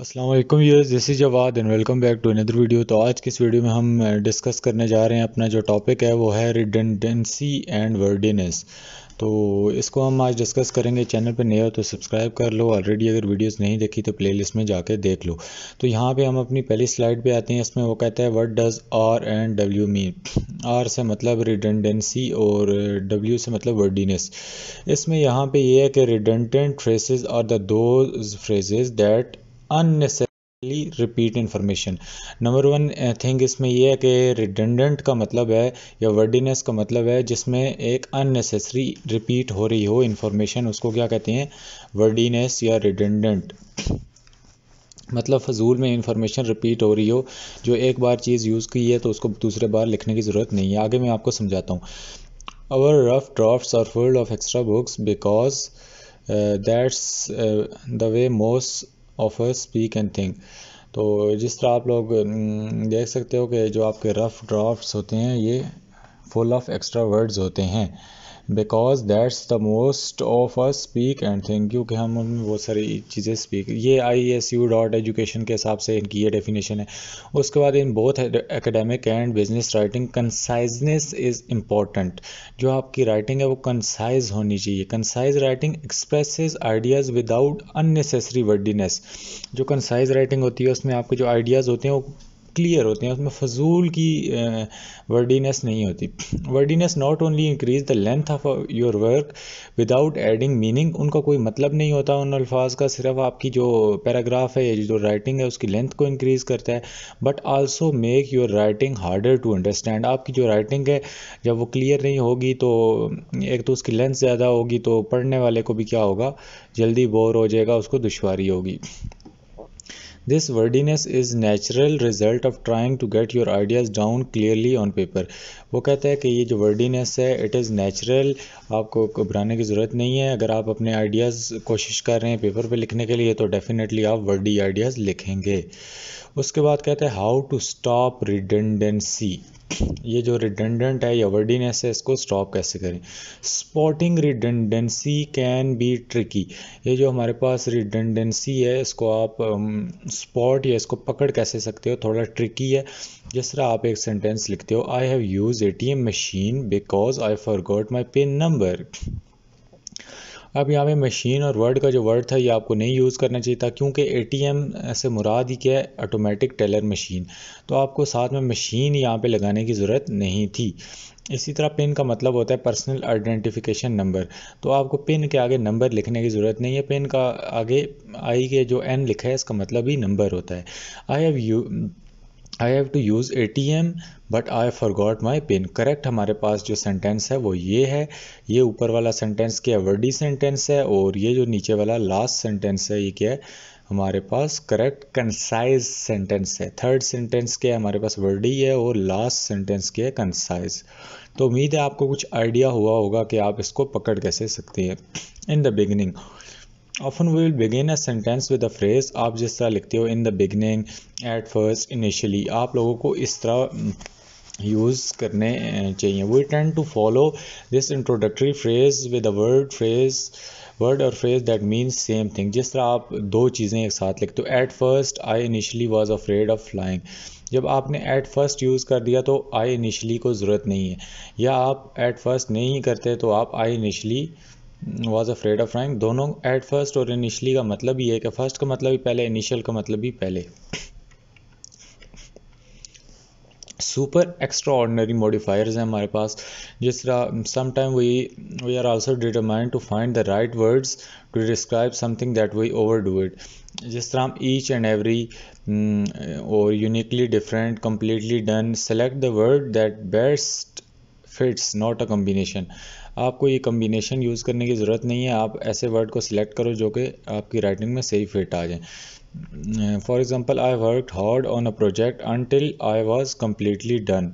असलम यूर्स this is Jawad and welcome back to another video तो आज के इस वीडियो में हम डिस्कस करने जा रहे हैं अपना जो टॉपिक है वो है रिडेंडेंसी एंड वर्डिनेस तो इसको हम आज डिस्कस करेंगे चैनल पर नए हो तो सब्सक्राइब कर लो ऑलरेडी अगर वीडियोस नहीं देखी तो प्लेलिस्ट में जाके देख लो तो यहाँ पे हम अपनी पहली स्लाइड पे आते हैं इसमें वो कहता है what does R and W mean R से मतलब रिडेंडेंसी और डब्ल्यू से मतलब वर्डीनेस इसमें यहाँ पे ये यह है कि redundant phrases are the two phrases that unnecessarily repeat information number one thing इसमें यह है कि रिडेंडेंट का मतलब है या वर्डिनेस का मतलब है जिसमें एक अननेसेसरी रिपीट हो रही हो इन्फॉर्मेशन उसको क्या कहते हैं वर्डिनेस या रिडेंडेंट मतलब फजूल में इंफॉर्मेशन रिपीट हो रही हो जो एक बार चीज़ यूज़ की है तो उसको दूसरे बार लिखने की ज़रूरत नहीं है आगे मैं आपको समझाता हूँ our rough draft are filled of extra books because that's the way most of speak and think तो जिस तरह आप लोग देख सकते हो कि जो आपके रफ़ ड्राफ्ट्स होते हैं ये फुल ऑफ एक्स्ट्रा वर्ड्स होते हैं because that's the most of a speak and think you कि हम उनमें बहुत सारी चीज़ें स्पीक ये I S U dot education के हिसाब से इनकी ये डेफिनेशन है उसके बाद in both academic and business writing conciseness is important जो आपकी राइटिंग है वो कंसाइज होनी चाहिए concise writing express ideas without unnecessary wordiness जो कंसाइज राइटिंग होती है उसमें आपके जो आइडियाज़ होते हैं वो क्लियर होते हैं उसमें फजूल की वर्डीनेस नहीं होती wordiness not only increase the length of your work without adding meaning उनका कोई मतलब नहीं होता उन अल्फाज का सिर्फ आपकी जो पैराग्राफ है या जो राइटिंग है उसकी लेंथ को इंक्रीज़ करता है but also make your writing harder to understand आपकी जो राइटिंग है जब वो क्लियर नहीं होगी तो एक तो उसकी लेंथ ज़्यादा होगी तो पढ़ने वाले को भी क्या होगा जल्दी बोर हो जाएगा उसको दुशारी होगी this wordiness is natural result of trying to get your ideas down clearly on paper वो कहता है कि ये जो वर्डीनेस है इट इज़ नेचुरल आपको घबराने की जरूरत नहीं है अगर आप अपने आइडियाज कोशिश कर रहे हैं पेपर पर लिखने के लिए तो डेफिनेटली आप वर्डी आइडियाज लिखेंगे उसके बाद कहते हैं हाउ टू स्टॉप रिडेंडेंसी ये जो रिडेंडेंट है या वर्डीनेस है इसको स्टॉप कैसे करें spotting redundancy can be tricky ये जो हमारे पास रिडेंडेंसी है इसको आप स्पॉट um, या इसको पकड़ कैसे सकते हो थोड़ा ट्रिकी है जिस तरह आप एक सेंटेंस लिखते हो I have use M machine because I forgot my PIN number अब यहाँ पे मशीन और वर्ड का जो वर्ड था ये आपको नहीं यूज़ करना चाहिए था क्योंकि ए से मुराद ही क्या है ऑटोमेटिक टेलर मशीन तो आपको साथ में मशीन यहाँ पे लगाने की ज़रूरत नहीं थी इसी तरह पिन का मतलब होता है पर्सनल आइडेंटिफिकेशन नंबर तो आपको पिन के आगे नंबर लिखने की ज़रूरत नहीं है पिन का आगे आई के जो एन लिखा है इसका मतलब ही नंबर होता है I have you I have to use A T M but I forgot my PIN correct हमारे पास जो सेंटेंस है वो ये है ये ऊपर वाला सेंटेंस क्या वर्डी सेंटेंस है और ये जो नीचे वाला लास्ट सेंटेंस है ये क्या है हमारे पास करेक्ट कंसाइज सेंटेंस है थर्ड सेंटेंस क्या है हमारे पास वर्डी है और लास्ट सेंटेंस क्या है कंसाइज तो उम्मीद है आपको कुछ आइडिया हुआ होगा कि आप इसको पकड़ कैसे सकते हैं in the beginning often we will begin a sentence with a phrase आप जिस तरह लिखते हो in the beginning at first initially आप लोगों को इस तरह यूज़ हम्म, करने चाहिए we tend to follow this introductory phrase with a word phrase word और phrase that means same thing जिस तरह आप दो चीज़ें एक साथ लिखते हो at first I initially was afraid of flying जब आपने एट फर्स्ट यूज़ कर दिया तो आई इनिशली को ज़रूरत नहीं है या आप एट फर्स्ट नहीं करते तो आप I initially was afraid of rank दोनों एट फर्स्ट और इनिशली का मतलब ये है कि फर्स्ट का मतलब भी पहले इनिशियल का मतलब भी पहले सुपर एक्स्ट्रा ऑर्डनरी मॉडिफायर्स हैं हमारे पास जिस तरह sometime we we are also determined to find the right words to describe something that we overdo it जिस तरह हम ईच एंड एवरी और uniquely different completely done select the word that best fits not a combination आपको ये combination use करने की ज़रूरत नहीं है आप ऐसे वर्ड को सिलेक्ट करो जो कि आपकी राइटिंग में सही फिट आ जाए for example I work hard on a project until I was completely done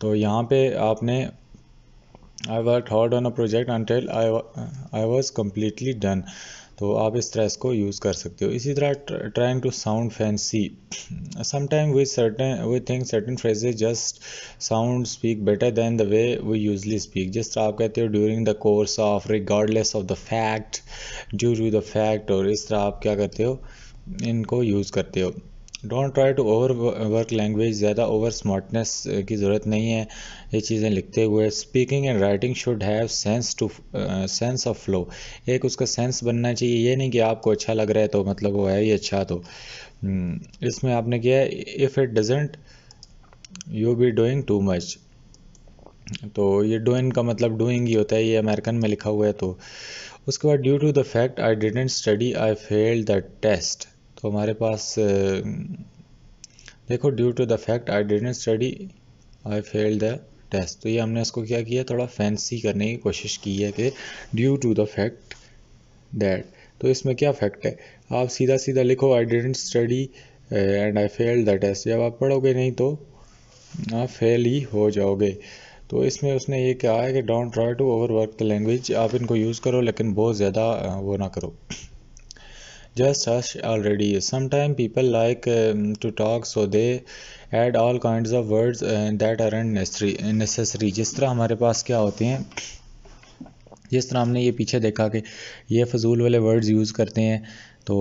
तो यहाँ पे आपने I work hard on a project until I I was completely done तो आप इस तरह इसको यूज़ कर सकते हो इसी तरह trying to sound fancy sometime we certain we think certain phrases just sound speak better than the way we usually speak जिस तरह आप कहते हो during the course of regardless of the fact due to the fact और इस तरह आप क्या करते हो इनको यूज़ करते हो don't try to overwork language ज़्यादा ओवर स्मार्टनेस की ज़रूरत नहीं है ये चीज़ें लिखते हुए speaking and writing should have sense to sense of flow एक उसका सेंस बनना चाहिए ये नहीं कि आपको अच्छा लग रहा है तो मतलब वो है ही अच्छा तो हम्म, इसमें आपने किया है if it doesn't you be doing too much तो ये डूइंग का मतलब डूइंग ही होता है ये अमेरिकन में लिखा हुआ है तो उसके बाद due to the fact I didn't study I failed the test तो हमारे पास देखो due to the fact I not study I fail the test तो ये हमने इसको क्या किया थोड़ा फैंसी करने की कोशिश की है कि due to the fact that तो इसमें क्या फैक्ट है आप सीधा सीधा लिखो I didn't study and I fail the test जब आप पढ़ोगे नहीं तो आप फेल ही हो जाओगे तो इसमें उसने ये कहा है कि don't try to overwork the language आप इनको यूज़ करो लेकिन बहुत ज़्यादा वो ना करो just us already sometimes people like um, to talk so they add all kinds of words uh, that aren't necessary necessary jis tarah hamare paas kya hote hain जिस तरह हमने ये पीछे देखा कि ये फजूल वाले वर्ड्स यूज़ करते हैं तो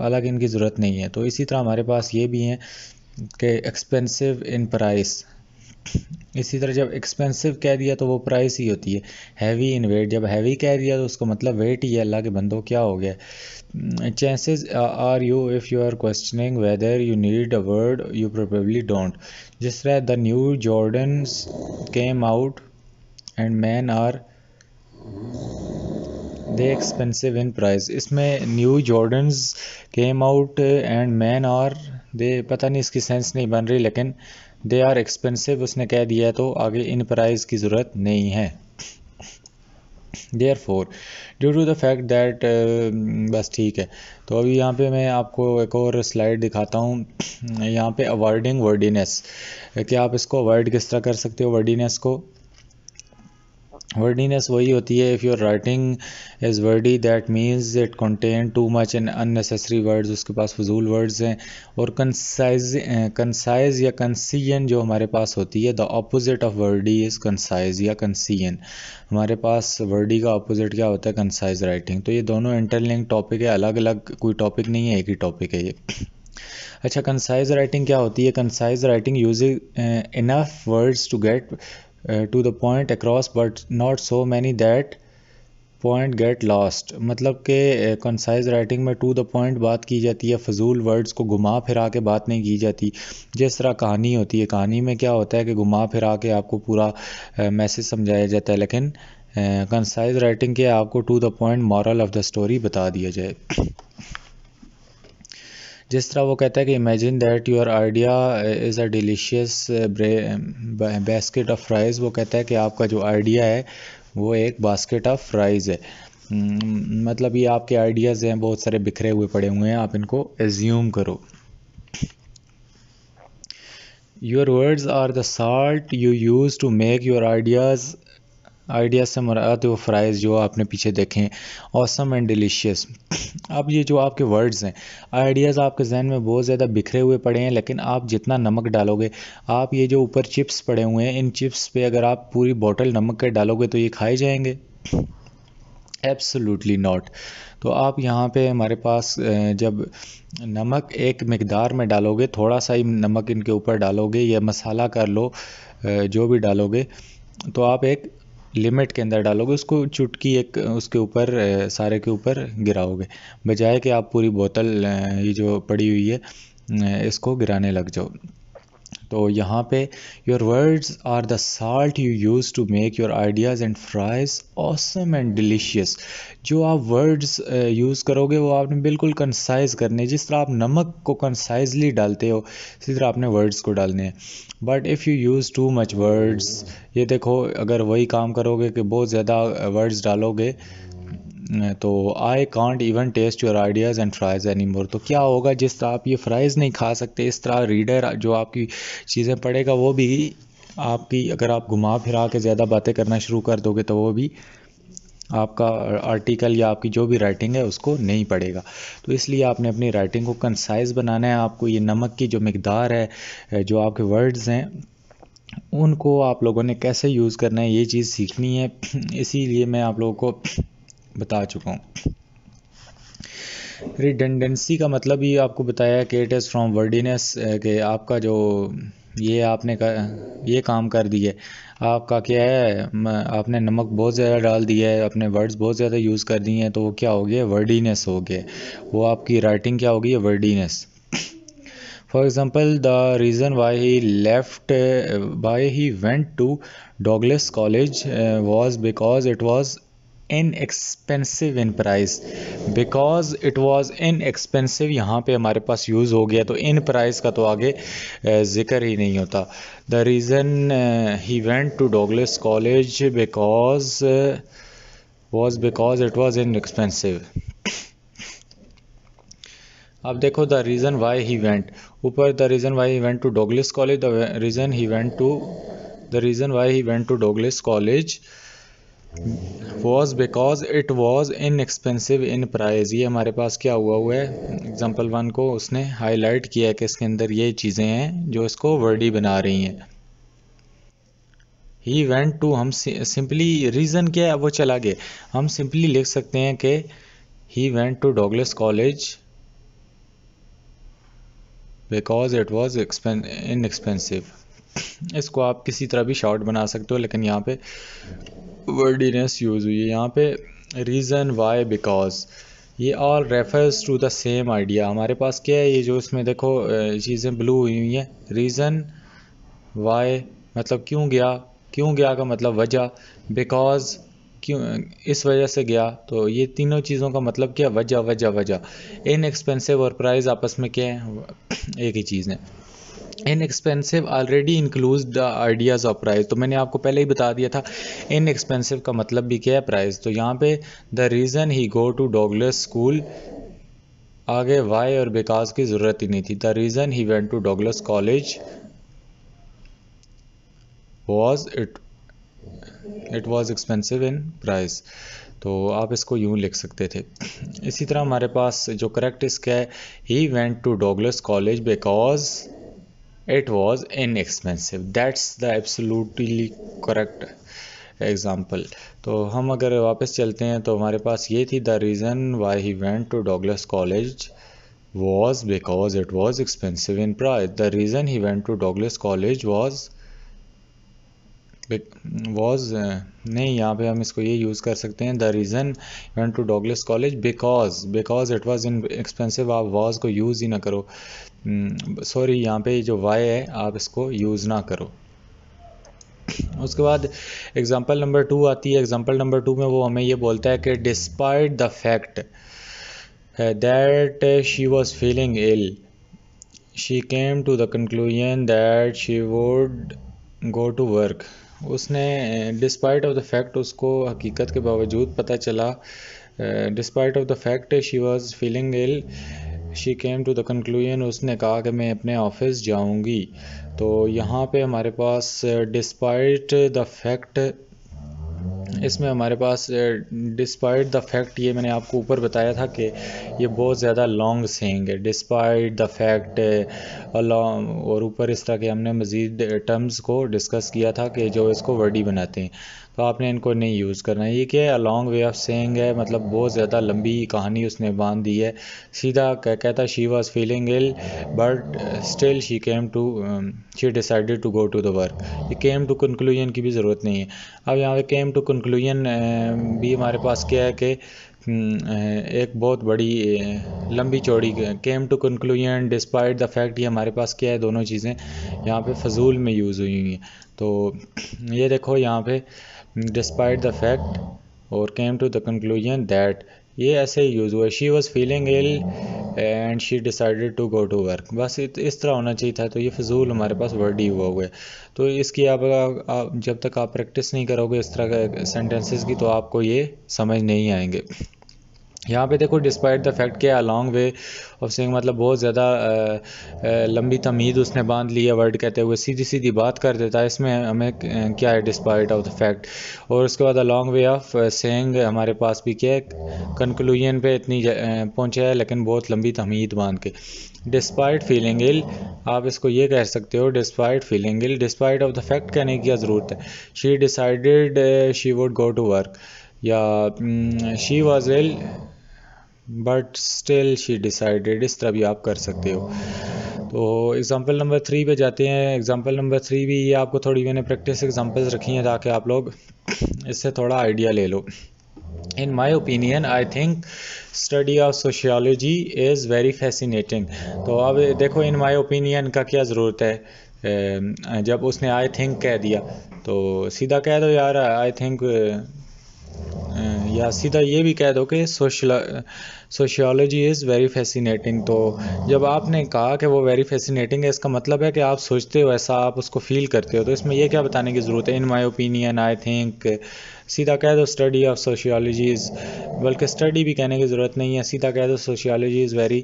हालांकि इनकी ज़रूरत नहीं है तो इसी तरह हमारे पास ये भी हैं कि एक्सपेंसिव इन प्राइस इसी तरह जब एक्सपेंसिव कह दिया तो वो प्राइस ही होती है हैवी इन वेट जब हैवी कह दिया तो उसको मतलब वेट ही है अल्लाह के बंदो क्या हो गया chances are you if you are questioning whether you need a word you probably don't जिस तरह the new Jordan came out and man are they expensive in price इसमें new Jordans came out and man are they पता नहीं इसकी sense नहीं बन रही लेकिन दे आर एक्सपेंसिव उसने कह दिया तो आगे इन प्राइस की ज़रूरत नहीं है therefore due to the fact that बस ठीक है तो अभी यहाँ पे मैं आपको एक और स्लाइड दिखाता हूँ यहाँ पे अवॉइडिंग वर्डीनेस कि आप इसको अवॉइड किस तरह कर सकते हो वर्डीनेस को वर्डीनेस वही होती है if your writing is wordy that means it contain too much in unnecessary words उसके पास फजूल वर्ड्स हैं और कंसाइज अं, कंसाइज या कंसियन जो हमारे पास होती है the opposite of wordy is concise या कंसियन हमारे पास वर्डी का अपोजिट क्या होता है कंसाइज राइटिंग तो ये दोनों इंटरलिंक टॉपिक है अलग अलग कोई टॉपिक नहीं है एक ही टॉपिक है ये अच्छा कंसाइज राइटिंग क्या होती है concise writing use enough words to get to the point across but not so many that point get lost मतलब कि कंसाइज राइटिंग में टू द पॉइंट बात की जाती है फजूल वर्ड्स को घुमा फिरा के बात नहीं की जाती जिस तरह कहानी होती है कहानी में क्या होता है कि घुमा फिरा के आपको पूरा मैसेज uh, समझाया जाता है लेकिन कंसाइज uh, राइटिंग के आपको to the point moral of the story बता दिया जाए जिस तरह वो कहता है कि imagine that your idea is a delicious basket of fries वो कहता है कि आपका जो आइडिया है वो एक बास्केट ऑफ फ्राइज़ है hmm, मतलब ये आपके आइडियाज़ हैं बहुत सारे बिखरे हुए पड़े हुए हैं आप इनको एज्यूम करो your words are the salt you use to make your ideas idea से मराद वो फ्राइज़ जो आपने पीछे देखे हैं औसम एंड डिलीशियस अब ये जो आपके वर्ड्स हैं आइडियाज़ आपके जहन में बहुत ज़्यादा बिखरे हुए पड़े हैं लेकिन आप जितना नमक डालोगे आप ये जो ऊपर चिप्स पड़े हुए हैं इन चिप्स पे अगर आप पूरी बॉटल नमक के डालोगे तो ये खाए जाएंगे एब्सोलूटली नॉट तो आप यहाँ पे हमारे पास जब नमक एक मकदार में डालोगे थोड़ा सा ही नमक इनके ऊपर डालोगे या मसाला कर लो जो भी डालोगे तो आप एक लिमिट के अंदर डालोगे उसको चुटकी एक उसके ऊपर सारे के ऊपर गिराओगे बजाय कि आप पूरी बोतल ये जो पड़ी हुई है इसको गिराने लग जाओ तो यहाँ पे your words are the salt you use to make your ideas and fries awesome and delicious जो आप वर्ड्स यूज़ uh, करोगे वो आपने बिल्कुल कंसाइज करने जिस तरह आप नमक को कंसाइजली डालते हो इसी तरह आपने वर्ड्स को डालने हैं but if you use too much words ये देखो अगर वही काम करोगे कि बहुत ज़्यादा वर्ड्स uh, डालोगे तो I can't even taste your ideas and fries any more तो क्या होगा जिस तरह आप ये फ्राइज़ नहीं खा सकते इस तरह रीडर जो आपकी चीज़ें पढ़ेगा वो भी आपकी अगर आप घुमा फिरा के ज़्यादा बातें करना शुरू कर दोगे तो वो भी आपका आर्टिकल या आपकी जो भी राइटिंग है उसको नहीं पड़ेगा तो इसलिए आपने अपनी राइटिंग को कंसाइज बनाना है आपको ये नमक की जो मकदार है जो आपके वर्ड्स हैं उनको आप लोगों ने कैसे यूज़ करना है ये चीज़ सीखनी है इसीलिए मैं आप लोगों को बता चुका हूँ रिडेंडेंसी का मतलब ये आपको बताया कि इट इज़ फ्रॉम वर्डीनेस के आपका जो ये आपने का ये काम कर दिए आपका क्या है आपने नमक बहुत ज़्यादा डाल दिया है अपने वर्ड्स बहुत ज़्यादा यूज़ कर दिए हैं तो वो क्या हो गया वर्डीनेस हो गया वो आपकी राइटिंग क्या होगी wordiness for example the reason why he left why he went to Douglass college was because it was inexpensive in price because it in inexpensive यहाँ पे हमारे पास यूज़ हो गया तो इन प्राइस का तो आगे ज़िक्र ही नहीं होता the reason he went to Douglass college because was because it was inexpensive अब देखो the reason why he went ऊपर the reason why he went to Douglass college the reason he went to the reason why he went to Douglass college was because it was inexpensive in price ये हमारे पास क्या हुआ हुआ है example one को उसने हाईलाइट किया है कि इसके अंदर ये चीज़ें हैं जो इसको वर्डी बना रही हैं ही वेंट टू हम सिंपली रीज़न क्या है वो चला गया हम सिंपली लिख सकते हैं कि he went to Douglass college because it was inexpensive इसको आप किसी तरह भी शॉर्ट बना सकते हो लेकिन यहाँ पे वर्डीनेस यूज़ हुई है यहाँ पे रीज़न वाई बिकॉज ये all refers to the same idea हमारे पास क्या है ये जो इसमें देखो चीज़ें ब्लू हुई हुई हैं रीज़न वाई मतलब क्यों गया क्यों गया का मतलब वजह बिकॉज क्यों इस वजह से गया तो ये तीनों चीज़ों का मतलब क्या वजह वजह वजह इनएक्सपेंसिव और प्राइस आपस में क्या है एक ही चीज़ है inexpensive already includes the ideas of price तो मैंने आपको पहले ही बता दिया था इन एक्सपेंसिव का मतलब भी क्या है प्राइस तो यहाँ पे the reason he go to Douglass school आगे वाई और बिकॉज की ज़रूरत ही नहीं थी the reason he went to Douglass college was it it was expensive in price तो आप इसको यूँ लिख सकते थे इसी तरह हमारे पास जो करेक्ट इसका है he went to Douglass college because it was inexpensive that's the absolutely correct example तो हम अगर वापस चलते हैं तो हमारे पास ये थी the reason why he went to Douglass college was because it was expensive in price the reason he went to Douglass college was was uh, नहीं यहाँ पे हम इसको ये यूज़ कर सकते हैं the reason went to Douglass college because because it was inexpensive आप वॉज को यूज़ ही ना करो सॉरी hmm, यहाँ पे जो वाई है आप इसको यूज़ ना करो उसके बाद एग्ज़ाम्पल नंबर टू आती है एग्ज़ाम्पल नंबर टू में वो हमें ये बोलता है कि despite the fact that she was feeling ill she came to the conclusion that she would go to work उसने डिस्पाइट ऑफ द फैक्ट उसको हकीकत के बावजूद पता चला despite of the fact she was feeling ill she came to the conclusion उसने कहा कि मैं अपने ऑफिस जाऊंगी तो यहाँ पे हमारे पास डिस्पाइट द फैक्ट इसमें हमारे पास डिस्पाइट द फैक्ट ये मैंने आपको ऊपर बताया था कि ये बहुत ज़्यादा लॉन्ग सेंग है डिस्पाइट द फैक्ट और ऊपर इस तरह के हमने मज़ीद टर्म्स को डिस्कस किया था कि जो इसको वर्डी बनाते हैं तो आपने इनको नहीं यूज़ करना ये क्या है अलॉन्ग वे ऑफ सेंग है मतलब बहुत ज़्यादा लंबी कहानी उसने बांध दी है सीधा कह, कहता she was feeling ill but still she came to she decided to go to the work ये केम टू कंक्लूजन की भी ज़रूरत नहीं है अब यहाँ पे केम टू कंक्लूजन भी हमारे पास क्या है कि um, uh, एक बहुत बड़ी uh, लंबी चौड़ी came to conclusion despite the fact ये हमारे पास क्या है दोनों चीज़ें यहाँ पे फजूल में यूज़ हुई हुई हैं तो ये देखो यहाँ पे डिस्पाइट द फैक्ट और came to the conclusion that ये ऐसे यूज़ हुआ she was feeling ill and she decided to go to work बस इस तरह होना चाहिए था तो ये फजूल हमारे पास वर्ड ही हुआ हुआ है तो इसकी आप, आप जब तक आप प्रैक्टिस नहीं करोगे इस तरह के सेंटेंसेस की तो आपको ये समझ नहीं आएंगे यहाँ पे देखो डिस्पाइट द फैक्ट के अलॉन्ग वे ऑफ सिंग मतलब बहुत ज़्यादा लंबी तमीद उसने बांध ली है वर्ड कहते हुए सीधी सीधी बात कर देता है इसमें हमें क्या है डिस्पाइट ऑफ द फैक्ट और उसके बाद अलॉन्ग वे ऑफ सेंग हमारे पास भी क्या है कंक्लूजन पे इतनी पहुँचे है लेकिन बहुत लंबी तमीद बांध के डिस्पाइट फीलिंग इल आप इसको ये कह सकते हो despite feeling ill despite of the fact कहने की क्या ज़रूरत है she decided she would go to work या she was ill but still she decided इस तरह भी आप कर सकते हो तो एग्ज़ाम्पल नंबर थ्री पे जाते हैं एग्ज़ाम्पल नंबर थ्री भी ये आपको थोड़ी मैंने प्रैक्टिस एग्ज़ाम्पल्स रखी हैं ताकि आप लोग इससे थोड़ा आइडिया ले लो in my opinion I think study of sociology is very fascinating तो अब देखो इन माय ओपिनियन का क्या ज़रूरत है जब उसने आई थिंक कह दिया तो सीधा कह दो यार आई थिंक या सीधा ये भी कह दो कि social sociology is very fascinating तो जब आपने कहा कि वो वेरी फैसिनेटिंग है इसका मतलब है कि आप सोचते हो ऐसा आप उसको फील करते हो तो इसमें यह क्या बताने की ज़रूरत है इन माई ओपिनियन आई थिंक सीधा कह दो स्टडी ऑफ सोशियोलॉजी इज़ बल्कि स्टडी भी कहने की ज़रूरत नहीं है सीधा कह दो सोशियोलॉजी इज़ वेरी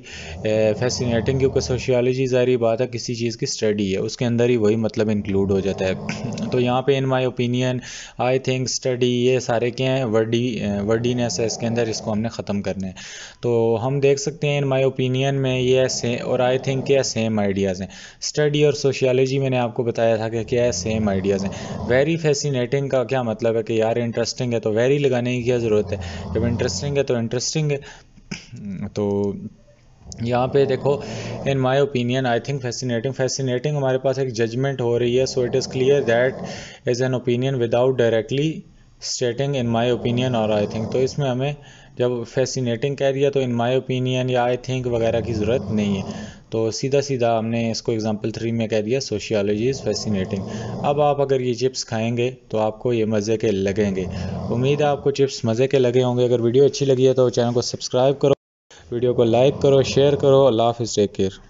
फैसिनेटिंग क्योंकि सोशियोलॉजी ज़ाहरी बात है किसी चीज़ की स्टडी है उसके अंदर ही वही मतलब इंक्लूड हो जाता है तो यहाँ पे in my opinion I think study ये सारे क्या हैं वर्डी वर्डीनेस eh, है इसके अंदर इसको हमने ख़त्म करना है तो हम देख सकते हैं इन माई ओपिनियन में ये से और आई थिंक क्या सेम आइडियाज़ हैं स्टडी और सोशियोलॉजी मैंने आपको बताया था कि क्या सेम आइडियाज़ हैं वेरी फैसिनेटिंग का क्या मतलब है कि यार इंटरेस्टिंग है तो वेरी लगाने की क्या ज़रूरत है जब इंटरेस्टिंग है तो इंटरेस्टिंग है तो यहाँ पे देखो in my opinion I think fascinating fascinating हमारे पास एक जजमेंट हो रही है so it is clear that is an opinion without directly stating in my opinion और आई थिंक तो इसमें हमें जब फैसिनेटिंग कह दिया तो इन माय ओपिनियन या आई थिंक वगैरह की ज़रूरत नहीं है तो सीधा सीधा हमने इसको एग्ज़ाम्पल थ्री में कह दिया सोशियोलॉजी इज़ फैसिनेटिंग अब आप अगर ये चिप्स खाएंगे तो आपको ये मज़े के लगेंगे उम्मीद है आपको चिप्स मज़े के लगे होंगे अगर वीडियो अच्छी लगी है तो चैनल को सब्सक्राइब करो वीडियो को लाइक करो शेयर करो अल्लाह हाफिज़ टेक केयर